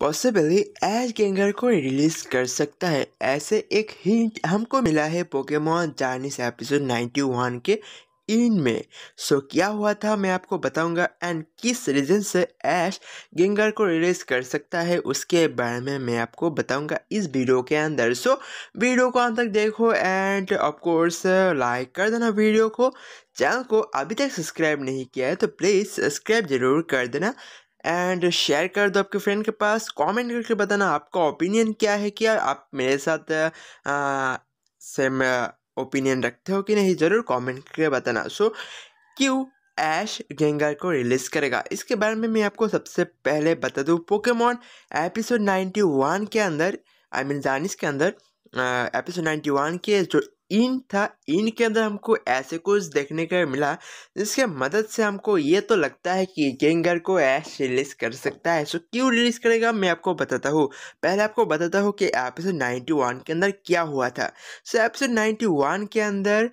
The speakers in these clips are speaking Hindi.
पॉसिबली एज गेंगर को रिलीज कर सकता है ऐसे एक हिंट हमको मिला है पोकेमोन जार्निस एपिसोड 91 के इन में सो so, क्या हुआ था मैं आपको बताऊंगा एंड किस रीज़न से ऐश गेंगर को रिलीज कर सकता है उसके बारे में मैं आपको बताऊंगा इस वीडियो के अंदर सो so, वीडियो को अंत तक देखो एंड ऑफकोर्स लाइक कर देना वीडियो को चैनल को अभी तक सब्सक्राइब नहीं किया है तो प्लीज़ सब्सक्राइब ज़रूर कर देना एंड शेयर कर दो आपके फ्रेंड के पास कमेंट करके बताना आपका ओपिनियन क्या है क्या आप मेरे साथ सेम ओपिनियन रखते हो कि नहीं ज़रूर कमेंट करके बताना सो क्यों ऐश गेंगार को रिलीज़ करेगा इसके बारे में मैं आपको सबसे पहले बता दूँ पोकेमॉन एपिसोड 91 के अंदर आई मीन जानिस के अंदर एपिसोड 91 के जो इन था इन के अंदर हमको ऐसे कुछ देखने को मिला जिसके मदद से हमको ये तो लगता है कि गेंगर को ऐश रिलीज़ कर सकता है सो क्यों रिलीज़ करेगा मैं आपको बताता हूँ पहले आपको बताता हूँ कि एपिसोड वन के अंदर क्या हुआ था सो एपिसोड वन के अंदर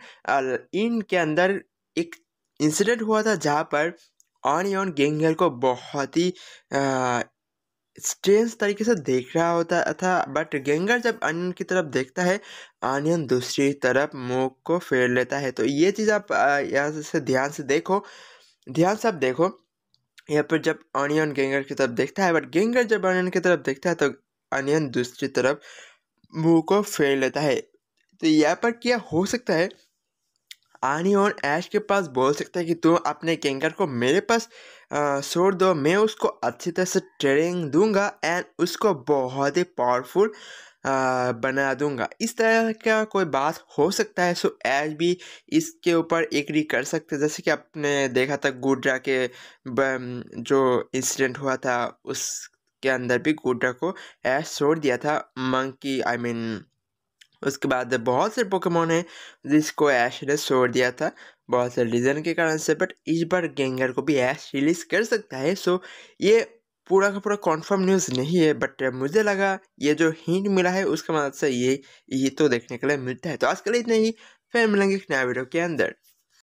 इन के अंदर एक इंसिडेंट हुआ था जहाँ पर ऑन ऑन गेंगर को बहुत ही स्ट्रेंज तरीके से देख रहा होता था बट गेंगर जब अनियन की तरफ देखता है अनियन दूसरी तरफ मुख को फेर लेता है तो ये चीज़ आप यहाँ से ध्यान से देखो ध्यान से आप देखो यहाँ पर जब अनियन गेंगर की तरफ देखता है बट गेंगर जब अनियन की तरफ देखता है तो अनियन दूसरी तरफ मुँह को फेर लेता है तो यहाँ पर क्या हो सकता है आनी और ऐश के पास बोल सकता है कि तुम अपने कैंकर को मेरे पास छोड़ दो मैं उसको अच्छी तरह से ट्रेनिंग दूंगा एंड उसको बहुत ही पावरफुल बना दूंगा इस तरह का कोई बात हो सकता है सो ऐश भी इसके ऊपर एग्री कर सकते जैसे कि आपने देखा था गुड्रा के जो इंसिडेंट हुआ था उसके अंदर भी गुड्रा को ऐश छोड़ दिया था monkey I I mean mean, उसके बाद बहुत से पोकेमोन हैं जिसको ऐश ने छोड़ दिया था बहुत से रीज़न के कारण से बट इस बार गेंगर को भी ऐश रिलीज़ कर सकता है सो ये पूरा का पूरा कॉन्फर्म न्यूज़ नहीं है बट मुझे लगा ये जो हिंट मिला है उसके मदद से ये ये तो देखने के लिए मिलता है तो आज के लिए इतना ही फिर मिलेंगे एक नया वीडियो के अंदर